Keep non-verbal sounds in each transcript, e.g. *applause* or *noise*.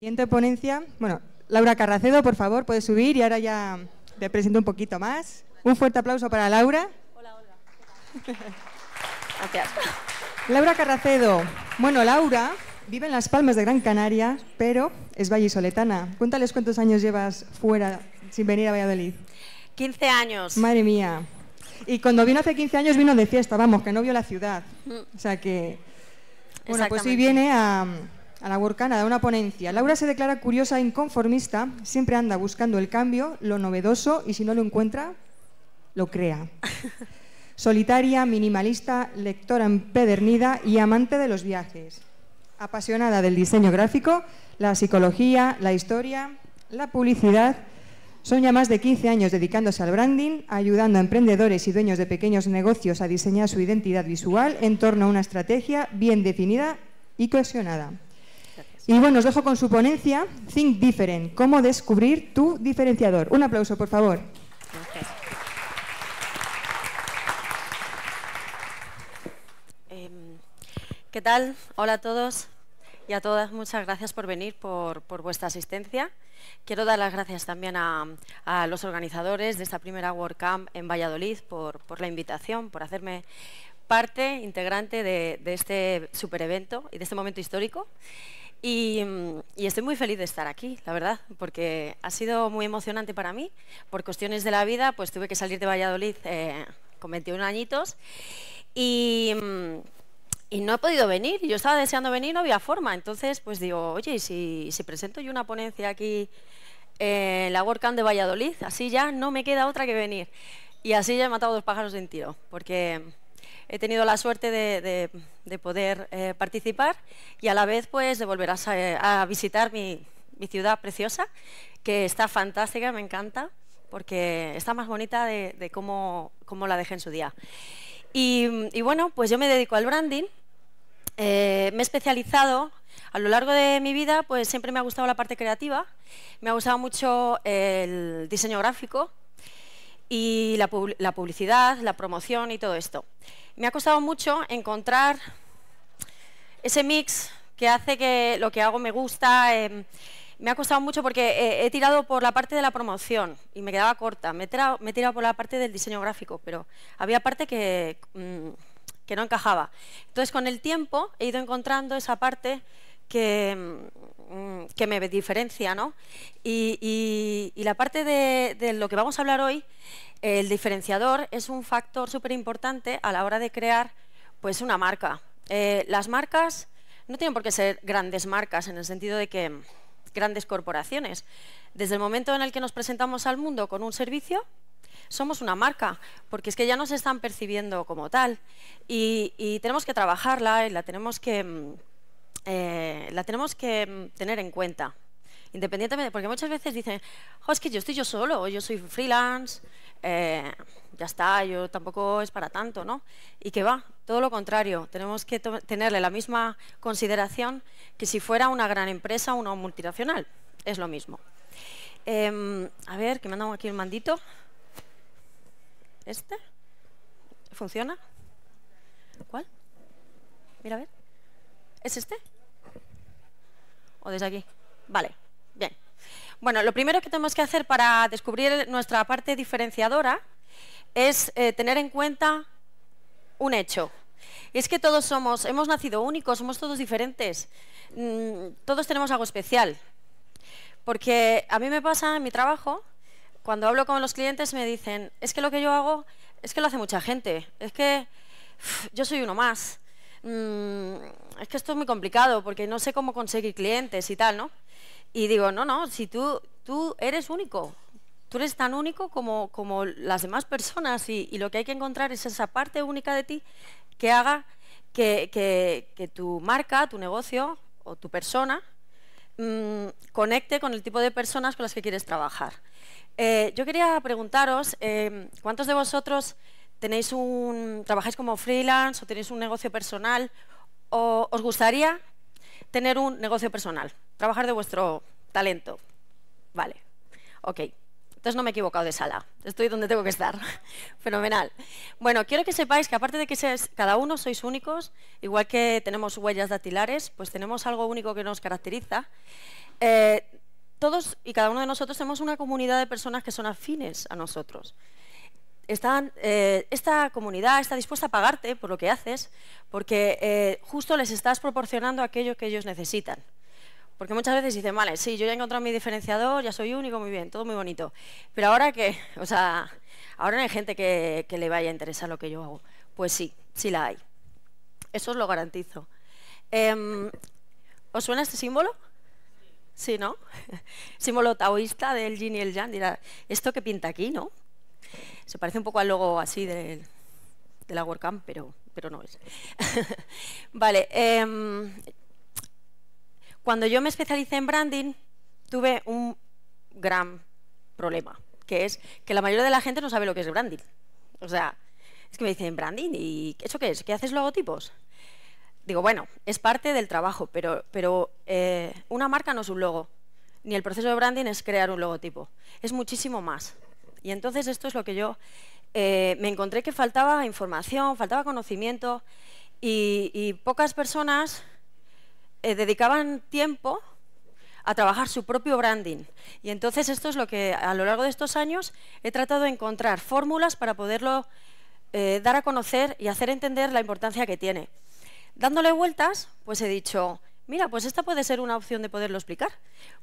Siguiente ponencia. Bueno, Laura Carracedo, por favor, puedes subir y ahora ya te presento un poquito más. Un fuerte aplauso para Laura. Hola, Olga. *laughs* Gracias. Laura Carracedo. Bueno, Laura vive en Las Palmas de Gran Canaria, pero es vallisoletana. Cuéntales cuántos años llevas fuera sin venir a Valladolid. 15 años. Madre mía. Y cuando vino hace 15 años vino de fiesta, vamos, que no vio la ciudad. Mm. O sea que... Bueno, pues hoy viene a a la Workana da una ponencia. Laura se declara curiosa e inconformista, siempre anda buscando el cambio, lo novedoso y si no lo encuentra, lo crea. *laughs* Solitaria, minimalista, lectora empedernida y amante de los viajes. Apasionada del diseño gráfico, la psicología, la historia, la publicidad. Soña más de 15 años dedicándose al branding, ayudando a emprendedores y dueños de pequeños negocios a diseñar su identidad visual en torno a una estrategia bien definida y cohesionada. Y bueno, os dejo con su ponencia, Think Different, cómo descubrir tu diferenciador. Un aplauso, por favor. Eh, ¿Qué tal? Hola a todos y a todas. Muchas gracias por venir, por, vuestra asistencia. Quiero dar las gracias también a, los organizadores de esta primera WordCamp en Valladolid por, la invitación, por hacerme parte integrante de, de este super evento y de este momento histórico. Y, estoy muy feliz de estar aquí, la verdad, porque ha sido muy emocionante para mí. Por cuestiones de la vida, pues tuve que salir de Valladolid eh, con 21 añitos y, no he podido venir. Yo estaba deseando venir, no había forma. Entonces, pues digo, oye, si, presento yo una ponencia aquí en la WordCamp de Valladolid? Así ya no me queda otra que venir. Y así ya he matado dos pájaros de un tiro, porque he tenido la suerte de, poder eh, participar y a la vez pues de volver a, eh, visitar mi, ciudad preciosa, que está fantástica, me encanta, porque está más bonita de, cómo, la dejé en su día. Y, bueno, pues yo me dedico al branding, eh, me he especializado a lo largo de mi vida, pues siempre me ha gustado la parte creativa, me ha gustado mucho el diseño gráfico y la publicidad, la promoción y todo esto me ha costado mucho encontrar ese mix que hace que lo que hago me gusta. Em, me ha costado mucho porque eh, he tirado por la parte de la promoción y me quedaba corta. Me he tirado, por la parte del diseño gráfico, pero había parte mm, que, no encajaba. Entonces, con el tiempo he ido encontrando esa parte que, mm, Mm, que me diferencia, ¿no? Y, la parte de, lo que vamos a hablar hoy, el diferenciador es un factor súper importante a la hora de crear pues una marca. Eh, las marcas no tienen por qué ser grandes marcas en el sentido de que mm, grandes corporaciones. Desde el momento en el que nos presentamos al mundo con un servicio, somos una marca, porque es que ya nos están percibiendo como tal y, y tenemos que trabajarla y la tenemos que mm, eh, la tenemos que mm, tener en cuenta. Independientemente, porque muchas veces dicen, oh, es que yo estoy yo solo, yo soy freelance, eh, ya está, yo tampoco es para tanto, ¿no? Y que va, todo lo contrario, tenemos que tenerle la misma consideración que si fuera una gran empresa o una multinacional, es lo mismo. Em, a ver, que me han aquí el mandito. ¿Este? ¿Funciona? ¿Cuál? Mira, a ver. ¿Es este? ¿O desde aquí? Vale, bien. Bueno, lo primero que tenemos que hacer para descubrir nuestra parte diferenciadora es eh, tener en cuenta un hecho. Es que todos somos, hemos nacido únicos, somos todos diferentes. Mm, todos tenemos algo especial. Porque a mí me pasa en mi trabajo, cuando hablo con los clientes me dicen, es que lo que yo hago, es que lo hace mucha gente, es que yo soy uno más. Mm, es que esto es muy complicado porque no sé cómo conseguir clientes y tal, ¿no? Y digo, no, no, si tú, tú eres único, tú eres tan único como, como las demás personas y, lo que hay que encontrar es esa parte única de ti que haga que, tu marca, tu negocio o tu persona mm, conecte con el tipo de personas con las que quieres trabajar. Eh, yo quería preguntaros, eh, ¿cuántos de vosotros tenéis un, trabajáis como freelance o tenéis un negocio personal o os gustaría tener un negocio personal, trabajar de vuestro talento. Vale, ok. Entonces no me he equivocado de sala, estoy donde tengo que estar. *laughs* Fenomenal. Bueno, quiero que sepáis que aparte de que cada uno sois únicos, igual que tenemos huellas dactilares, pues tenemos algo único que nos caracteriza. Eh, todos y cada uno de nosotros tenemos una comunidad de personas que son afines a nosotros están, eh, esta comunidad está dispuesta a pagarte por lo que haces, porque eh, justo les estás proporcionando aquello que ellos necesitan. Porque muchas veces dicen, vale, sí, yo ya he encontrado mi diferenciador, ya soy único, muy bien, todo muy bonito. Pero ahora que, *laughs* o sea, ahora no hay gente que, le vaya a interesar lo que yo hago. Pues sí, sí la hay. Eso os lo garantizo. Em, ¿Os suena este símbolo? Sí, ¿no? *laughs* Símbolo taoísta del yin y el yang. Dirá, ¿esto que pinta aquí, no? Se parece un poco al logo así de la WordCamp, pero, pero no es. *laughs* vale, em, cuando yo me especialicé en branding, tuve un gran problema, que es que la mayoría de la gente no sabe lo que es branding. O sea, es que me dicen, branding, ¿y eso qué es? ¿Qué haces logotipos? Digo, bueno, es parte del trabajo, pero, pero eh, una marca no es un logo, ni el proceso de branding es crear un logotipo, es muchísimo más. Y entonces esto es lo que yo eh, me encontré que faltaba información, faltaba conocimiento y, pocas personas eh, dedicaban tiempo a trabajar su propio branding. Y entonces esto es lo que a lo largo de estos años he tratado de encontrar fórmulas para poderlo eh, dar a conocer y hacer entender la importancia que tiene. Dándole vueltas, pues he dicho, mira, pues esta puede ser una opción de poderlo explicar,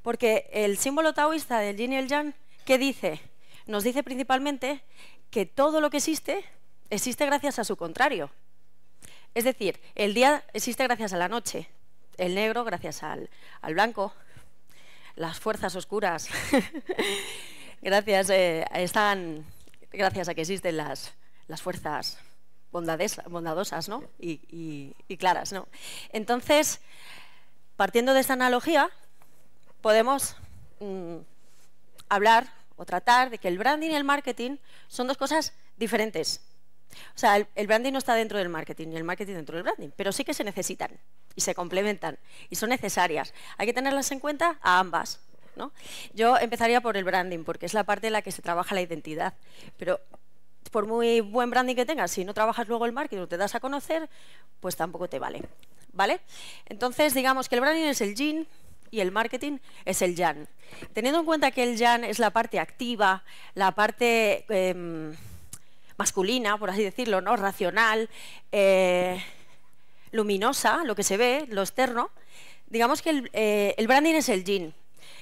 porque el símbolo taoísta del yin y el yang, ¿qué dice? nos dice principalmente que todo lo que existe existe gracias a su contrario. Es decir, el día existe gracias a la noche, el negro gracias al, blanco, las fuerzas oscuras *laughs* gracias, eh, están, gracias a que existen las, las fuerzas bondadosas y, claras. Entonces, partiendo de esta analogía, podemos mm, hablar o tratar de que el branding y el marketing son dos cosas diferentes. O sea, el, branding no está dentro del marketing ni el marketing dentro del branding, pero sí que se necesitan y se complementan y son necesarias. Hay que tenerlas en cuenta a ambas. ¿no? Yo empezaría por el branding, porque es la parte en la que se trabaja la identidad. Pero por muy buen branding que tengas, si no trabajas luego el marketing o te das a conocer, pues tampoco te vale. ¿Vale? Entonces, digamos que el branding es el jean, y el marketing es el YAN. Teniendo en cuenta que el YAN es la parte activa, la parte em, masculina, por así decirlo, ¿no? racional, eh, luminosa, lo que se ve, lo externo, digamos que eh, el, branding es el yin,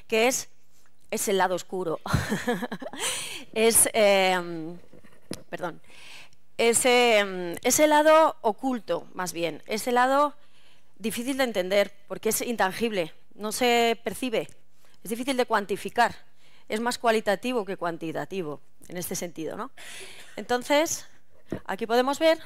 que es, es el lado oscuro. *laughs* es, em, perdón, ese em, lado oculto, más bien, ese lado difícil de entender porque es intangible, no se percibe, es difícil de cuantificar, es más cualitativo que cuantitativo en este sentido. ¿no? Entonces, aquí podemos ver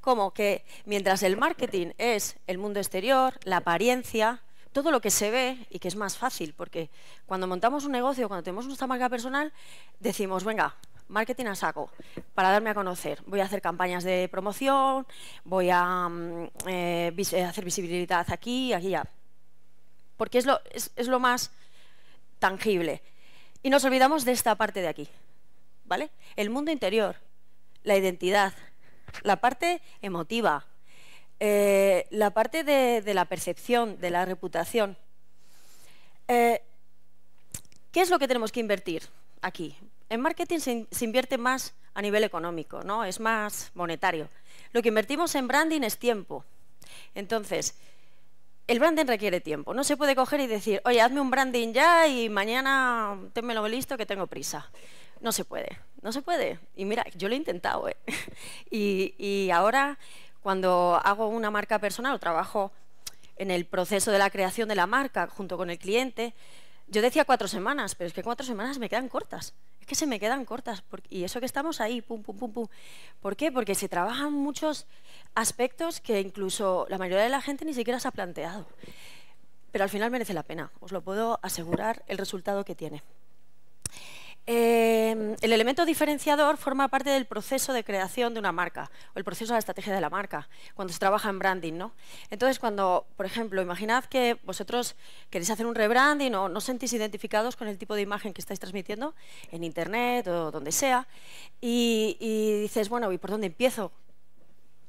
cómo que mientras el marketing es el mundo exterior, la apariencia, todo lo que se ve y que es más fácil, porque cuando montamos un negocio, cuando tenemos nuestra marca personal, decimos, venga, marketing a saco, para darme a conocer. Voy a hacer campañas de promoción, voy a mm, eh, hacer visibilidad aquí, aquí ya porque es lo, más tangible. Y nos olvidamos de esta parte de aquí, ¿vale? El mundo interior, la identidad, la parte emotiva, eh, la parte de, la percepción, de la reputación. Eh, ¿Qué es lo que tenemos que invertir aquí? En marketing se, se, invierte más a nivel económico, ¿no? es más monetario. Lo que invertimos en branding es tiempo. Entonces, el branding requiere tiempo. No se puede coger y decir, oye, hazme un branding ya y mañana témelo listo que tengo prisa. No se puede, no se puede. Y mira, yo lo he intentado. ¿eh? *laughs* y, y ahora, cuando hago una marca personal o trabajo en el proceso de la creación de la marca junto con el cliente, yo decía cuatro semanas, pero es que cuatro semanas me quedan cortas. Es que se me quedan cortas. y eso que estamos ahí, pum, pum, pum, pum. ¿Por qué? Porque se trabajan muchos aspectos que incluso la mayoría de la gente ni siquiera se ha planteado. Pero al final merece la pena, os lo puedo asegurar el resultado que tiene. Em, el elemento diferenciador forma parte del proceso de creación de una marca, o el proceso de la estrategia de la marca, cuando se trabaja en branding, ¿no? Entonces, cuando, por ejemplo, imaginad que vosotros queréis hacer un rebranding o no sentís identificados con el tipo de imagen que estáis transmitiendo en internet o donde sea, y, dices, bueno, ¿y por dónde empiezo?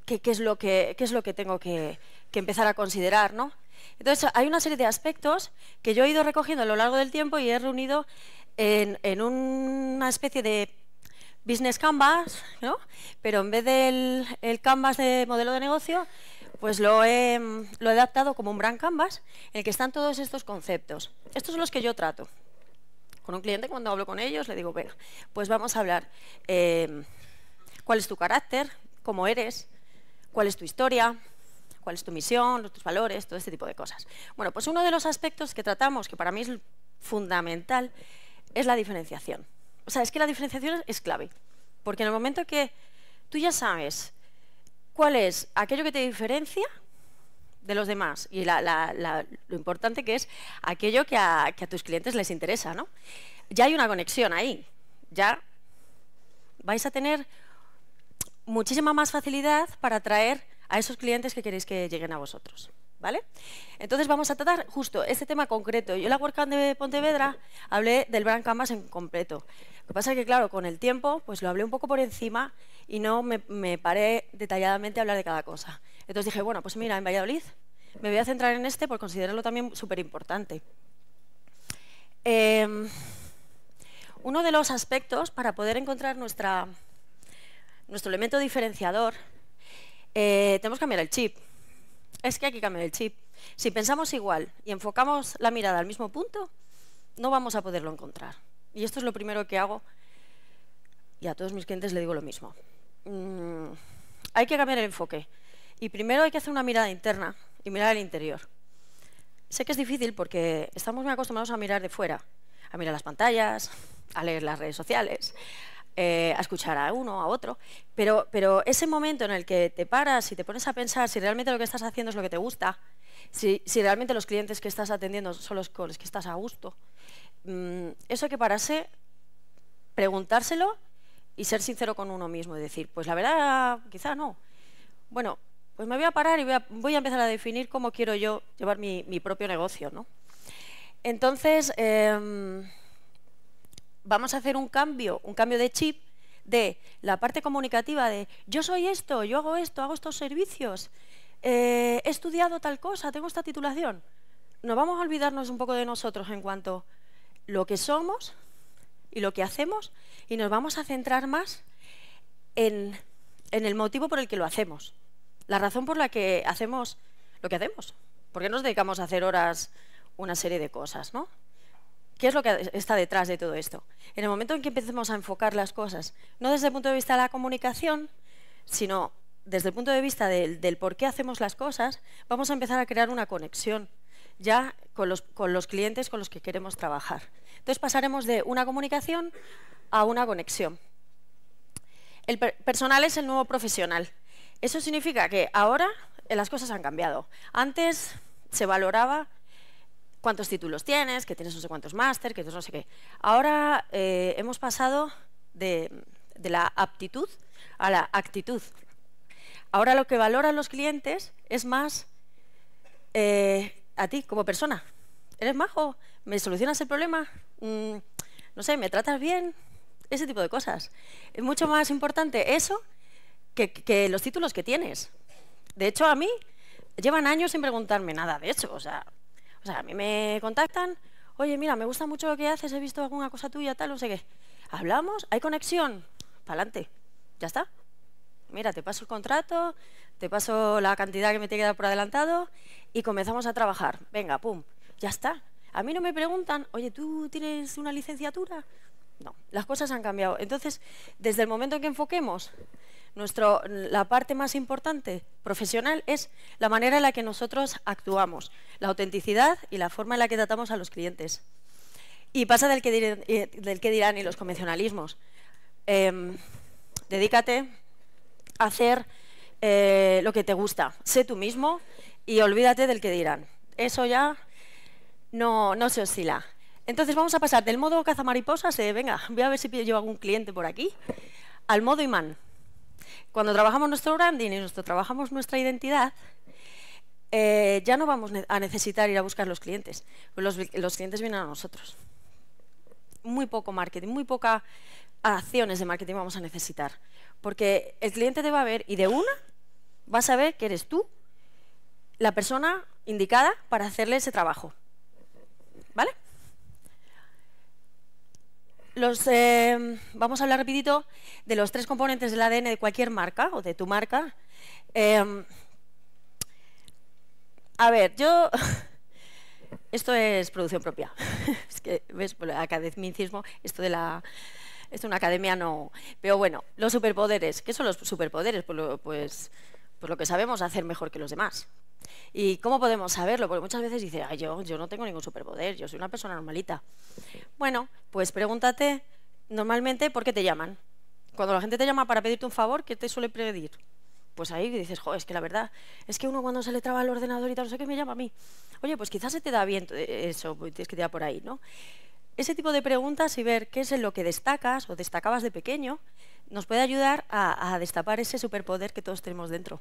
¿Qué, es, lo que, es lo que tengo que, empezar a considerar, ¿no? Entonces, hay una serie de aspectos que yo he ido recogiendo a lo largo del tiempo y he reunido en, una especie de business canvas, ¿no? pero en vez del el canvas de modelo de negocio, pues lo he, adaptado como un brand canvas en el que están todos estos conceptos. Estos son los que yo trato. Con un cliente cuando hablo con ellos le digo, venga, pues vamos a hablar eh, cuál es tu carácter, cómo eres, cuál es tu historia, cuál es tu misión, tus valores, todo este tipo de cosas. Bueno, pues uno de los aspectos que tratamos, que para mí es fundamental, es la diferenciación. O sea, es que la diferenciación es clave, porque en el momento que tú ya sabes cuál es aquello que te diferencia de los demás y lo importante que es aquello que a, tus clientes les interesa, ¿no? Ya hay una conexión ahí, ya vais a tener muchísima más facilidad para atraer a esos clientes que queréis que lleguen a vosotros. Entonces vamos a tratar justo este tema concreto. Yo en la WordCamp de Pontevedra hablé del Brand Canvas en completo. Lo que pasa es que, claro, con el tiempo, pues lo hablé un poco por encima y no me, paré detalladamente a hablar de cada cosa. Entonces dije, bueno, pues mira, en Valladolid me voy a centrar en este por considerarlo también súper importante. Em, uno de los aspectos para poder encontrar nuestra, nuestro elemento diferenciador, eh, tenemos que cambiar el chip. Es que hay que cambiar el chip. Si pensamos igual y enfocamos la mirada al mismo punto, no vamos a poderlo encontrar. Y esto es lo primero que hago y a todos mis clientes le digo lo mismo. Mm, hay que cambiar el enfoque. Y primero hay que hacer una mirada interna y mirar el interior. Sé que es difícil porque estamos muy acostumbrados a mirar de fuera, a mirar las pantallas, a leer las redes sociales, eh, a escuchar a uno, a otro, pero, pero ese momento en el que te paras y te pones a pensar si realmente lo que estás haciendo es lo que te gusta, si, realmente los clientes que estás atendiendo son los con los que estás a gusto, mm, eso hay que pararse, preguntárselo y ser sincero con uno mismo y decir, pues la verdad, quizá no. Bueno, pues me voy a parar y voy a, empezar a definir cómo quiero yo llevar mi, propio negocio, ¿no? Entonces, em, vamos a hacer un cambio, un cambio de chip de la parte comunicativa de yo soy esto, yo hago esto, hago estos servicios, eh, he estudiado tal cosa, tengo esta titulación. Nos vamos a olvidarnos un poco de nosotros en cuanto a lo que somos y lo que hacemos y nos vamos a centrar más en, el motivo por el que lo hacemos, la razón por la que hacemos lo que hacemos. ¿Por qué nos dedicamos a hacer horas una serie de cosas, no? ¿Qué es lo que está detrás de todo esto? En el momento en que empecemos a enfocar las cosas, no desde el punto de vista de la comunicación, sino desde el punto de vista del, por qué hacemos las cosas, vamos a empezar a crear una conexión ya con los, clientes con los que queremos trabajar. Entonces pasaremos de una comunicación a una conexión. El personal es el nuevo profesional. Eso significa que ahora eh, las cosas han cambiado. Antes se valoraba cuántos títulos tienes, que tienes no sé cuántos máster, que no sé qué. Ahora eh, hemos pasado de, la aptitud a la actitud. Ahora lo que valoran los clientes es más eh, a ti como persona. ¿Eres majo? ¿Me solucionas el problema? Mm, no sé, ¿me tratas bien? Ese tipo de cosas. Es mucho más importante eso que, los títulos que tienes. De hecho, a mí llevan años sin preguntarme nada de hecho, O sea, o sea, a mí me contactan, oye, mira, me gusta mucho lo que haces, he visto alguna cosa tuya, tal, no sé qué. Hablamos, hay conexión, pa'lante, ya está. Mira, te paso el contrato, te paso la cantidad que me tiene que dar por adelantado y comenzamos a trabajar. Venga, pum, ya está. A mí no me preguntan, oye, ¿tú tienes una licenciatura? No, las cosas han cambiado. Entonces, desde el momento en que enfoquemos la parte más importante profesional es la manera en la que nosotros actuamos, la autenticidad y la forma en la que tratamos a los clientes. Y pasa del que, eh, dirán, y los convencionalismos. Em, dedícate a hacer eh, lo que te gusta, sé tú mismo y olvídate del que dirán. Eso ya no, no se oscila. Entonces vamos a pasar del modo cazamariposas, de venga, voy a ver si llevo algún cliente por aquí, al modo imán. Cuando trabajamos nuestro branding y trabajamos nuestra identidad, eh, ya no vamos a necesitar ir a buscar los clientes. Los, los clientes vienen a nosotros. Muy poco marketing, muy pocas acciones de marketing vamos a necesitar. Porque el cliente te va a ver y de una va a saber que eres tú la persona indicada para hacerle ese trabajo. Los, eh, vamos a hablar rapidito de los tres componentes del ADN de cualquier marca o de tu marca. Em, a ver, yo... *laughs* Esto es producción propia. *laughs* es que, ¿ves? Por el academicismo, esto de la... Esto una academia no... Pero bueno, los superpoderes. ¿Qué son los superpoderes? Pues lo, pues, pues lo que sabemos hacer mejor que los demás. ¿Y cómo podemos saberlo? Porque muchas veces dice, yo, yo no tengo ningún superpoder, yo soy una persona normalita. Bueno, pues pregúntate normalmente por qué te llaman. Cuando la gente te llama para pedirte un favor, ¿qué te suele pedir? Pues ahí dices, joder, es que la verdad, es que uno cuando se le traba el ordenador y tal, no sé qué me llama a mí. Oye, pues quizás se te da bien eh, eso, pues, tienes que tirar por ahí, ¿no? Ese tipo de preguntas y ver qué es lo que destacas o destacabas de pequeño nos puede ayudar a, a destapar ese superpoder que todos tenemos dentro.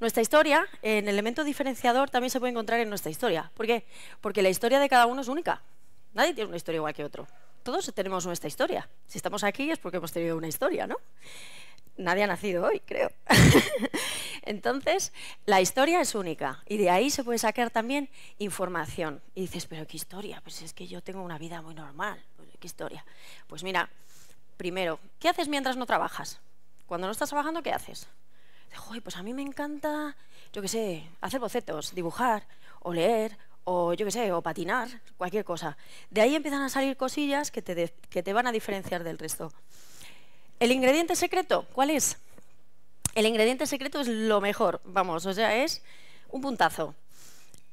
Nuestra historia, en el elemento diferenciador, también se puede encontrar en nuestra historia. ¿Por qué? Porque la historia de cada uno es única. Nadie tiene una historia igual que otro. Todos tenemos nuestra historia. Si estamos aquí es porque hemos tenido una historia, ¿no? Nadie ha nacido hoy, creo. *laughs* Entonces, la historia es única y de ahí se puede sacar también información. Y dices, pero ¿qué historia? Pues es que yo tengo una vida muy normal. Pues ¿Qué historia? Pues mira, primero, ¿qué haces mientras no trabajas? Cuando no estás trabajando, ¿qué haces? Joder, pues a mí me encanta, yo qué sé, hacer bocetos, dibujar, o leer, o yo qué sé, o patinar, cualquier cosa. De ahí empiezan a salir cosillas que te, que te van a diferenciar del resto. ¿El ingrediente secreto? ¿Cuál es? El ingrediente secreto es lo mejor, vamos, o sea, es un puntazo.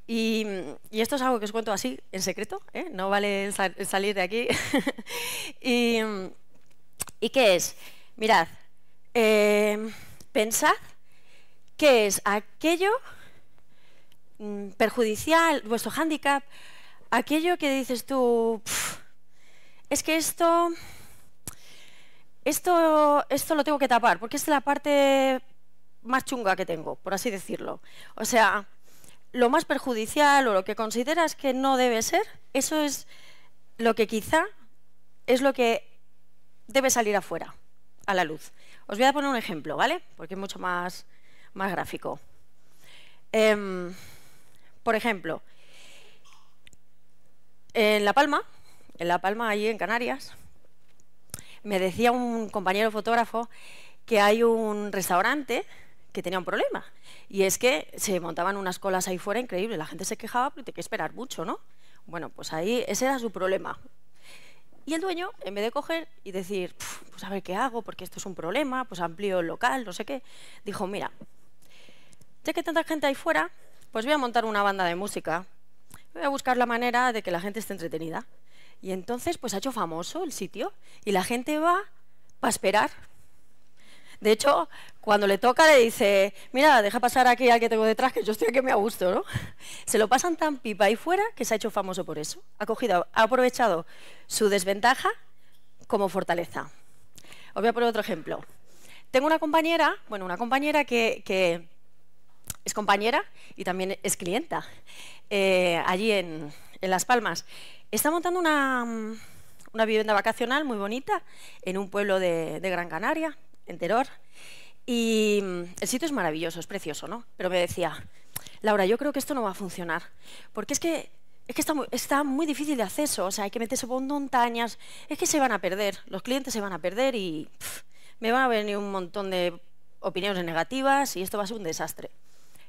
Y, esto es algo que os cuento así, en secreto, ¿eh? no vale salir de aquí. *laughs* y, qué es? Mirad, eh, pensad qué es aquello Mm, perjudicial, vuestro handicap, aquello que dices tú, es que esto, esto, esto lo tengo que tapar, porque es la parte más chunga que tengo, por así decirlo. O sea, lo más perjudicial o lo que consideras que no debe ser, eso es lo que quizá es lo que debe salir afuera, a la luz. Os voy a poner un ejemplo, ¿vale? Porque es mucho más, más gráfico. Em, por ejemplo, en La Palma, en La Palma, allí en Canarias, me decía un compañero fotógrafo que hay un restaurante que tenía un problema. Y es que se montaban unas colas ahí fuera increíbles. La gente se quejaba porque hay que esperar mucho, ¿no? Bueno, pues ahí ese era su problema. Y el dueño, en vez de coger y decir, pues a ver qué hago, porque esto es un problema, pues amplío el local, no sé qué, dijo, mira, ya que tanta gente ahí fuera, pues voy a montar una banda de música. Voy a buscar la manera de que la gente esté entretenida. Y entonces, pues ha hecho famoso el sitio y la gente va a esperar. De hecho, cuando le toca le dice, mira, deja pasar aquí al que tengo detrás, que yo estoy aquí me a gusto, ¿no? *laughs* Se lo pasan tan pipa ahí fuera que se ha hecho famoso por eso. Ha, cogido, ha aprovechado su desventaja como fortaleza. Os voy a poner otro ejemplo. Tengo una compañera, bueno, una compañera que es compañera y también es clienta eh, allí en, Las Palmas. Está montando una, vivienda vacacional muy bonita en un pueblo de, Gran Canaria, en Teror. Y mm, el sitio es maravilloso, es precioso, ¿no? Pero me decía, Laura, yo creo que esto no va a funcionar, porque es que está muy, difícil de acceso, o sea, hay que meterse por montañas, es que se van a perder, los clientes se van a perder y me van a venir un montón de opiniones negativas y esto va a ser un desastre.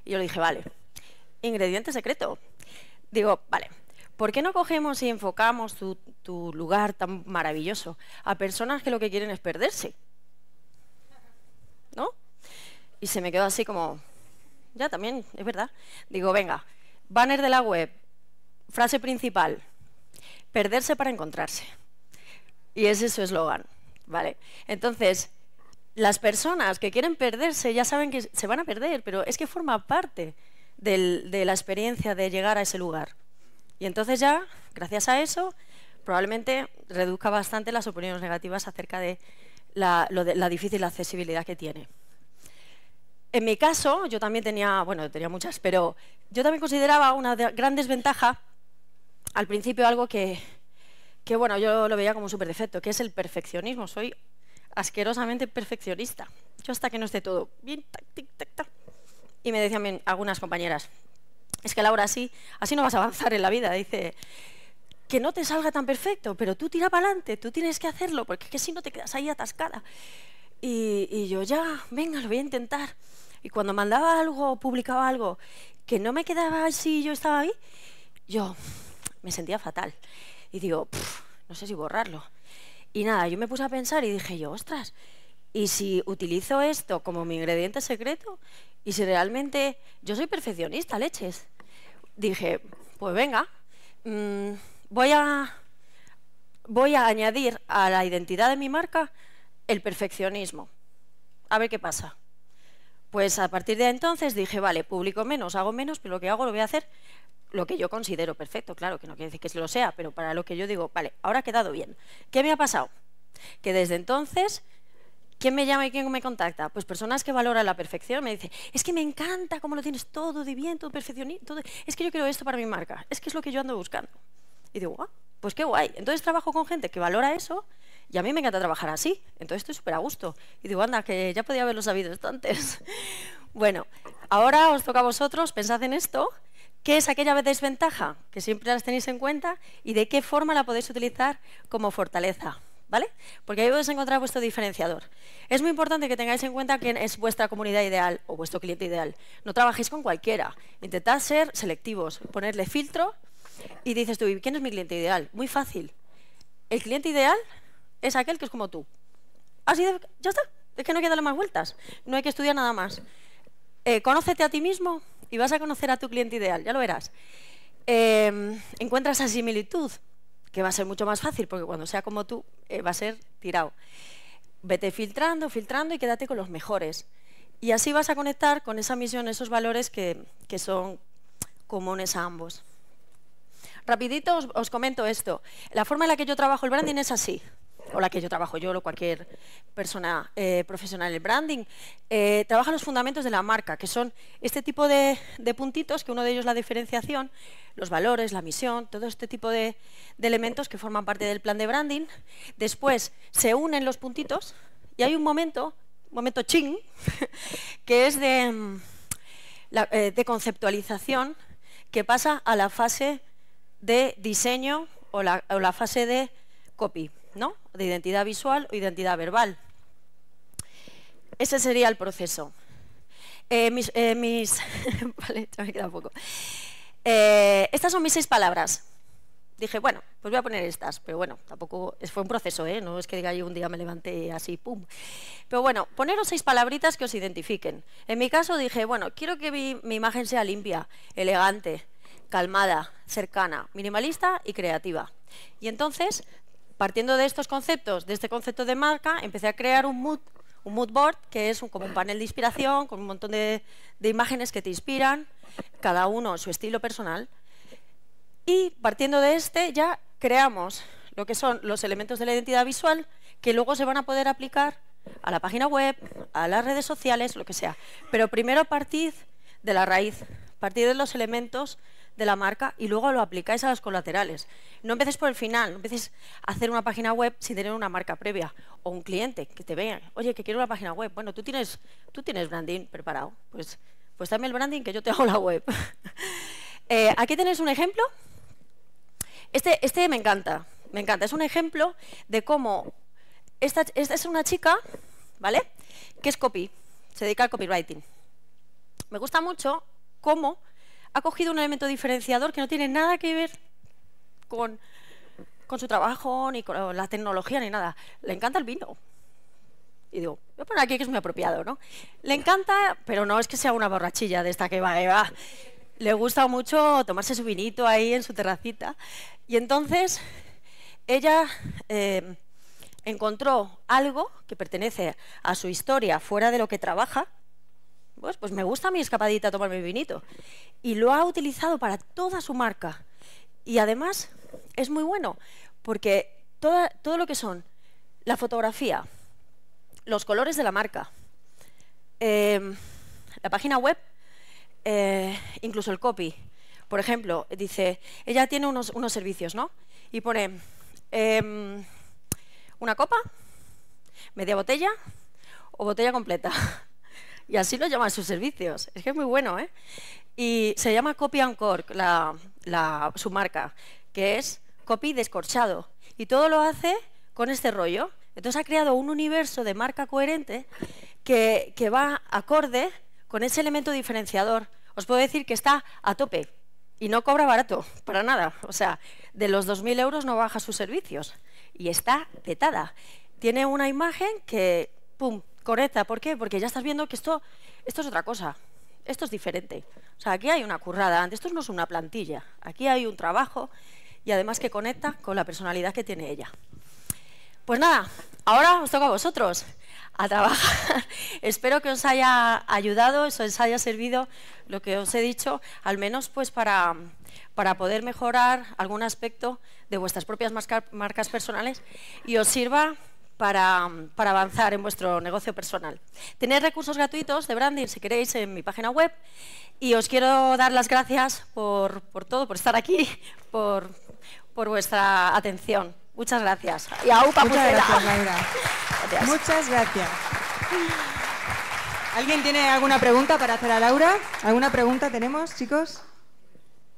Y yo le dije, vale, ingrediente secreto. Digo, vale, ¿por qué no cogemos y enfocamos tu, lugar tan maravilloso a personas que lo que quieren es perderse? ¿No? Y se me quedó así como, ya también, es verdad. Digo, venga, banner de la web, frase principal, perderse para encontrarse. Y ese es su eslogan, ¿vale? Entonces, las personas que quieren perderse ya saben que se van a perder, pero es que forma parte de la experiencia de llegar a ese lugar. Y entonces ya, gracias a eso, probablemente reduzca bastante las opiniones negativas acerca de la, difícil accesibilidad que tiene. En mi caso, yo también tenía, bueno, tenía muchas, pero yo también consideraba una gran desventaja al principio algo que, bueno, yo lo veía como un defecto, que es el perfeccionismo. Soy asquerosamente perfeccionista. Yo hasta que no esté todo bien, tac, tic, tac, Y me decían algunas compañeras, es que Laura, así, así no vas a avanzar en la vida. Dice, que no te salga tan perfecto, pero tú tira para adelante, tú tienes que hacerlo, porque es que si no te quedas ahí atascada. Y, y yo, ya, venga, lo voy a intentar. Y cuando mandaba algo, publicaba algo, que no me quedaba así, yo estaba ahí, yo me sentía fatal. Y digo, no sé si borrarlo. Y nada, yo me puse a pensar y dije yo, ostras, ¿y si utilizo esto como mi ingrediente secreto? Y si realmente yo soy perfeccionista, leches. Dije, pues venga, mm, voy, a, voy a añadir a la identidad de mi marca el perfeccionismo. A ver qué pasa. Pues a partir de entonces dije, vale, publico menos, hago menos, pero lo que hago lo voy a hacer lo que yo considero perfecto, claro, que no quiere decir que lo sea, pero para lo que yo digo, vale, ahora ha quedado bien. ¿Qué me ha pasado? Que desde entonces, ¿quién me llama y quién me contacta? Pues personas que valoran la perfección, me dicen, es que me encanta cómo lo tienes todo de bien, todo perfeccionista, es que yo quiero esto para mi marca, es que es lo que yo ando buscando. Y digo, pues qué guay. Entonces trabajo con gente que valora eso y a mí me encanta trabajar así, entonces estoy súper a gusto. Y digo, anda, que ya podía haberlo sabido esto antes. *laughs* bueno, ahora os toca a vosotros, pensad en esto ¿Qué es aquella desventaja? Que siempre las tenéis en cuenta y de qué forma la podéis utilizar como fortaleza. ¿Vale? Porque ahí podéis encontrar vuestro diferenciador. Es muy importante que tengáis en cuenta quién es vuestra comunidad ideal o vuestro cliente ideal. No trabajéis con cualquiera. Intentad ser selectivos, ponerle filtro y dices tú, ¿quién es mi cliente ideal? Muy fácil. El cliente ideal es aquel que es como tú. Así de, ya está. Es que no hay que darle más vueltas. No hay que estudiar nada más. Eh, Conócete a ti mismo y vas a conocer a tu cliente ideal, ya lo verás. Em, encuentras esa similitud, que va a ser mucho más fácil, porque cuando sea como tú, eh, va a ser tirado. Vete filtrando, filtrando y quédate con los mejores. Y así vas a conectar con esa misión, esos valores que, son comunes a ambos. Rapidito os comento esto. La forma en la que yo trabajo el branding es así o la que yo trabajo yo o cualquier persona eh, profesional en el branding, eh, trabaja los fundamentos de la marca, que son este tipo de, puntitos, que uno de ellos es la diferenciación, los valores, la misión, todo este tipo de, elementos que forman parte del plan de branding. Después se unen los puntitos y hay un momento, un momento ching, *laughs* que es de, mm, eh, de conceptualización que pasa a la fase de diseño o la fase de copy. ¿no? De identidad visual o identidad verbal. Ese sería el proceso. Eh, mis... Eh, *laughs* vale, ya me poco. Eh, estas son mis seis palabras. Dije, bueno, pues voy a poner estas, pero bueno, tampoco fue un proceso, No es que diga yo un día me levanté así, pum. Pero bueno, poneros seis palabritas que os identifiquen. En mi caso dije, bueno, quiero que mi imagen sea limpia, elegante, calmada, cercana, minimalista y creativa. Y entonces Partiendo de estos conceptos, de este concepto de marca, empecé a crear un mood, board, que es como un panel de inspiración con un montón de, imágenes que te inspiran, cada uno su estilo personal. Y partiendo de este ya creamos lo que son los elementos de la identidad visual que luego se van a poder aplicar a la página web, a las redes sociales, lo que sea. Pero primero partid de la raíz, partid de los elementos de la marca y luego lo aplicáis a los colaterales. No empieces por el final, no empieces a hacer una página web sin tener una marca previa o un cliente que te vea, oye, que quiero una página web. Bueno, tú tienes, tú tienes branding preparado, pues, pues dame el branding que yo te hago la web. *laughs* Eh, aquí tenéis un ejemplo. Este, este me encanta, me encanta. Es un ejemplo de cómo esta, esta es una chica, ¿vale? Que es copy, se dedica al copywriting. Me gusta mucho cómo ha cogido un elemento diferenciador que no tiene nada que ver con, su trabajo, ni con la tecnología, ni nada. Le encanta el vino. Y digo, voy aquí que es muy apropiado, ¿no? Le encanta, pero no es que sea una borrachilla de esta que va, va. Le gusta mucho tomarse su vinito ahí en su terracita. Y entonces ella eh, encontró algo que pertenece a su historia fuera de lo que trabaja, pues, pues me gusta mi escapadita tomar mi vinito. Y lo ha utilizado para toda su marca. Y además es muy bueno, porque todo lo que son la fotografía, los colores de la marca, em, la página web, eh, incluso el copy. Por ejemplo, dice, ella tiene unos, servicios, ¿no? Y pone em, una copa, media botella o botella completa. *laughs* Y así lo llaman sus servicios. Es que es muy bueno, ¿eh? Y se llama Copy and su marca, que es copy descorchado. Y todo lo hace con este rollo. Entonces ha creado un universo de marca coherente que, que va acorde con ese elemento diferenciador. Os puedo decir que está a tope y no cobra barato, para nada. O sea, de los 2.000 euros no baja sus servicios y está petada. Tiene una imagen que, pum, correcta. ¿Por qué? Porque ya estás viendo que esto, esto es otra cosa. Esto es diferente. O sea, aquí hay una currada. Esto no es una plantilla. Aquí hay un trabajo y además que conecta con la personalidad que tiene ella. Pues nada, ahora os toca a vosotros a trabajar. *laughs* Espero que os haya ayudado, eso os haya servido lo que os he dicho, al menos pues para, para poder mejorar algún aspecto de vuestras propias marcas personales y os sirva para, avanzar en vuestro negocio personal. Tenéis recursos gratuitos de branding, si queréis, en mi página web. Y os quiero dar las gracias por, todo, por estar aquí, *laughs* por, vuestra atención. Muchas gracias. Muchas *laughs* gracias, Muchas gracias. ¿Alguien tiene alguna pregunta para hacer a Laura? ¿Alguna pregunta tenemos, chicos?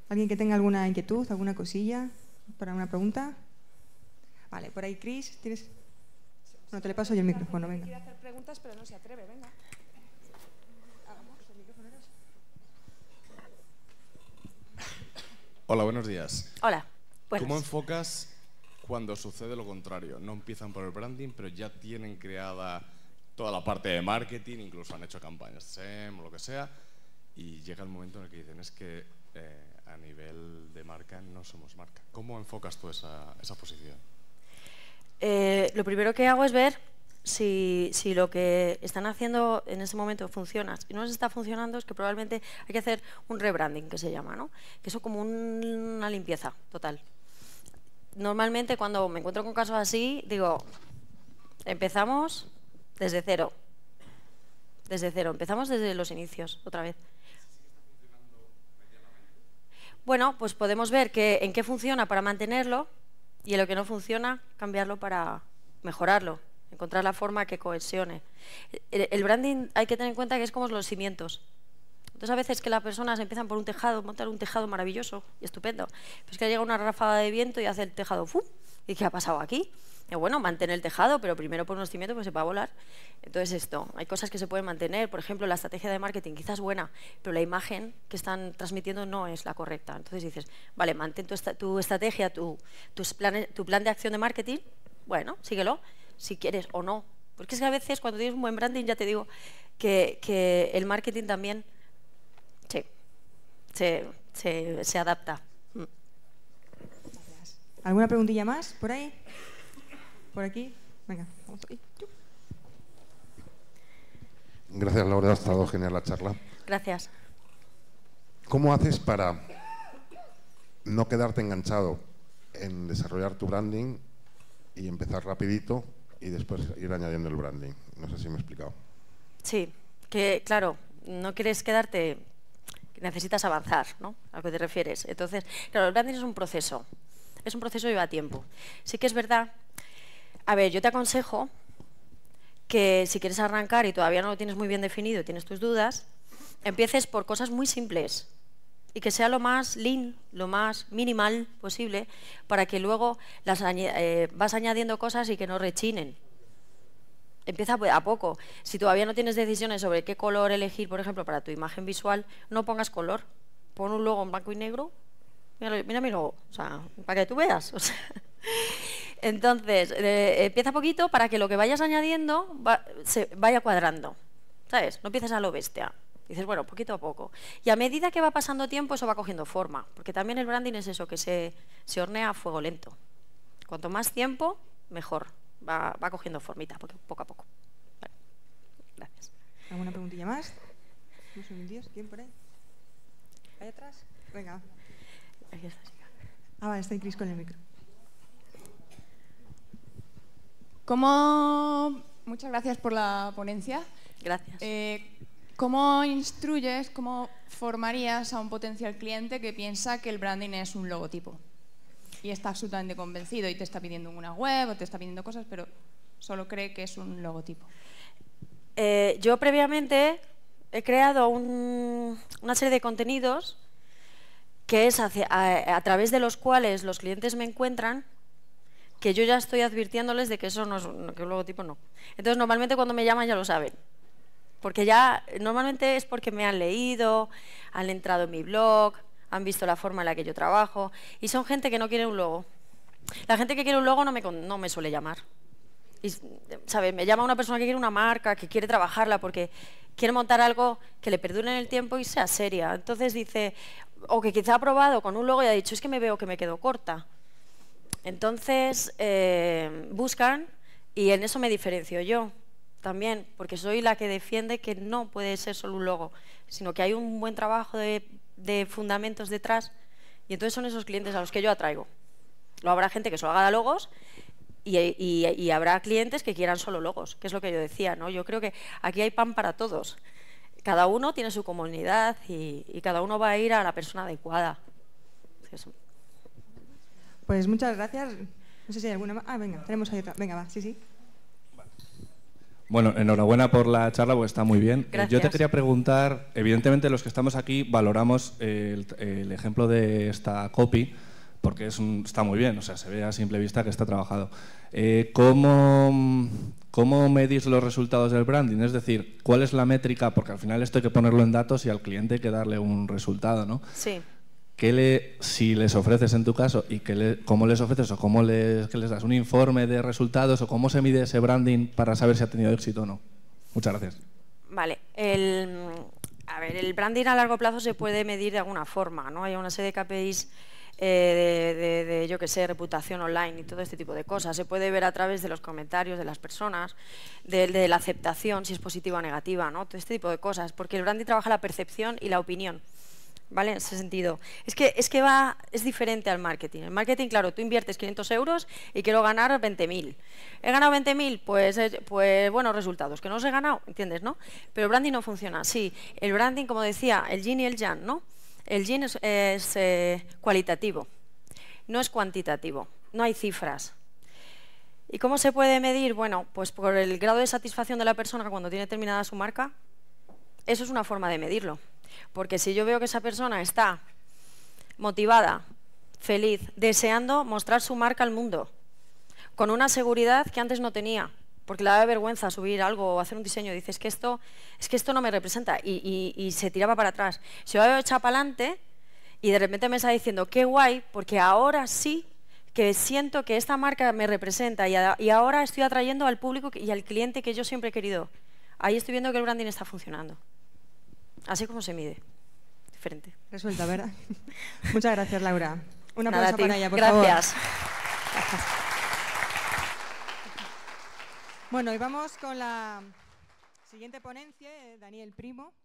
¿Alguien que tenga alguna inquietud, alguna cosilla para una pregunta? Vale, por ahí, Cris, ¿tienes...? No te le paso yo el micrófono, venga. Quiere hacer preguntas, pero no se atreve, venga. Hola, buenos días. Hola. ¿Cómo enfocas cuando sucede lo contrario? No empiezan por el branding, pero ya tienen creada toda la parte de marketing, incluso han hecho campañas SEM o lo que sea, y llega el momento en el que dicen, es que eh, a nivel de marca no somos marca. ¿Cómo enfocas tú esa, esa posición? Eh, lo primero que hago es ver si, lo que están haciendo en ese momento funciona. Si no les está funcionando es que probablemente hay que hacer un rebranding, que se llama, ¿no? Que eso como una limpieza total. Normalmente cuando me encuentro con casos así, digo, empezamos desde cero. Desde cero, empezamos desde los inicios, otra vez. Bueno, pues podemos ver que, en qué funciona para mantenerlo, y en lo que no funciona, cambiarlo para mejorarlo, encontrar la forma que cohesione. El, branding hay que tener en cuenta que es como los cimientos. Entonces a veces que las personas empiezan por un tejado, montar un tejado maravilloso y estupendo, pero es que llega una ráfaga de viento y hace el tejado ¡fu! ¿Y qué ha pasado aquí? Eh, bueno, mantener el tejado, pero primero por unos cimientos pues se va a volar. Entonces esto, hay cosas que se pueden mantener, por ejemplo, la estrategia de marketing quizás es buena, pero la imagen que están transmitiendo no es la correcta. Entonces dices, vale, mantén tu, estrategia, tu, plan de acción de marketing, bueno, síguelo, si quieres o no. Porque es que a veces cuando tienes un buen branding, ya te digo, que, el marketing también se, adapta. Mm. ¿Alguna preguntilla más por ahí? por aquí. Venga, Gracias, Laura. Ha estado genial la charla. Gracias. ¿Cómo haces para no quedarte enganchado en desarrollar tu branding y empezar rapidito y después ir añadiendo el branding? No sé si me he explicado. Sí, que claro, no quieres quedarte, necesitas avanzar, ¿no? A qué te refieres. Entonces, claro, el branding es un proceso. Es un proceso y va a tiempo. Sí que es verdad a ver, yo te aconsejo que si quieres arrancar y todavía no lo tienes muy bien definido, tienes tus dudas, empieces por cosas muy simples y que sea lo más lean, lo más minimal posible, para que luego las eh, vas añadiendo cosas y que no rechinen. Empieza a poco. Si todavía no tienes decisiones sobre qué color elegir, por ejemplo, para tu imagen visual, no pongas color. Pon un logo en blanco y negro. Mira, mira mi logo, o sea, para que tú veas. *laughs* O entonces, eh, empieza poquito para que lo que vayas añadiendo se vaya cuadrando. ¿Sabes? No empiezas a lo bestia. Dices, bueno, poquito a poco. Y a medida que va pasando tiempo, eso va cogiendo forma. Porque también el branding es eso, que se, hornea a fuego lento. Cuanto más tiempo, mejor. Va, va cogiendo formita, porque poco a poco. Gracias. ¿Alguna preguntilla más? No sé, ¿quién por ahí? atrás? Venga. Ahí está, Ah, vale, estoy Cris con el micro. ¿Cómo, muchas gracias por la ponencia. Gracias. Eh, ¿Cómo instruyes, cómo formarías a un potencial cliente que piensa que el branding es un logotipo? Y está absolutamente convencido y te está pidiendo una web o te está pidiendo cosas, pero solo cree que es un logotipo. Eh, yo previamente he creado una serie de contenidos que es a través de los cuales los clientes me encuentran que yo ya estoy advirtiéndoles de que eso no es que un logotipo no. Entonces, normalmente cuando me llaman ya lo saben. Porque ya, normalmente es porque me han leído, han entrado en mi blog, han visto la forma en la que yo trabajo, y son gente que no quiere un logo. La gente que quiere un logo no me, suele llamar. Y, Me llama una persona que quiere una marca, que quiere trabajarla, porque quiere montar algo que le perdure en el tiempo y sea seria. Entonces dice, o que quizá ha probado con un logo y ha dicho, es que me veo que me quedo corta. Entonces, eh, buscan, y en eso me diferencio yo también, porque soy la que defiende que no puede ser solo un logo, sino que hay un buen trabajo de, fundamentos detrás, y entonces son esos clientes a los que yo atraigo. Lo habrá gente que solo haga logos, y, habrá clientes que quieran solo logos, que es lo que yo decía, ¿no? Yo creo que aquí hay pan para todos. Cada uno tiene su comunidad y, cada uno va a ir a la persona adecuada. Pues muchas gracias. No sé si hay alguna Ah, venga, tenemos ahí otra. Venga, va, sí, sí. Bueno, enhorabuena por la charla, porque está muy bien. Eh, yo te quería preguntar, evidentemente los que estamos aquí valoramos el, ejemplo de esta copy, porque está muy bien, o sea, se ve a simple vista que está trabajado. Eh, ¿cómo, ¿Cómo medís los resultados del branding? Es decir, ¿cuál es la métrica? Porque al final esto hay que ponerlo en datos y al cliente hay que darle un resultado, ¿no? Sí. ¿Qué le, si les ofreces en tu caso y cómo les ofreces o cómo les, les das un informe de resultados o cómo se mide ese branding para saber si ha tenido éxito o no? Muchas gracias. Vale, el, a ver, el branding a largo plazo se puede medir de alguna forma, ¿no? Hay una serie de KPIs eh, de, de, yo que sé, reputación online y todo este tipo de cosas. Se puede ver a través de los comentarios de las personas, de, de, la aceptación, si es positiva o negativa, ¿no? Todo este tipo de cosas, porque el branding trabaja la percepción y la opinión. ¿vale? En ese sentido. Es que, es que va, es diferente al marketing. El marketing, claro, tú inviertes 500 euros y quiero ganar 20.000. ¿He ganado 20.000? Pues, eh, pues buenos resultados. Que no os he ganado, ¿entiendes, no? Pero el branding no funciona sí, El branding, como decía, el yin y el yang, ¿no? El yin es, eh, cualitativo, no es cuantitativo. No hay cifras. ¿Y cómo se puede medir? Bueno, pues por el grado de satisfacción de la persona cuando tiene terminada su marca. Eso es una forma de medirlo. Porque si yo veo que esa persona está motivada, feliz, deseando mostrar su marca al mundo, con una seguridad que antes no tenía, porque le da vergüenza subir algo o hacer un diseño, dices es que esto, es que esto no me representa, y, se tiraba para atrás. Si yo veo echado para adelante y de repente me está diciendo, qué guay, porque ahora sí que siento que esta marca me representa y ahora estoy atrayendo al público y al cliente que yo siempre he querido. Ahí estoy viendo que el branding está funcionando. Así como se mide. Diferente. Resulta, ¿verdad? *laughs* Muchas gracias, Laura. Una aplauso para ella, por favor. Gracias. Bueno, y vamos con la siguiente ponencia, eh, Daniel Primo.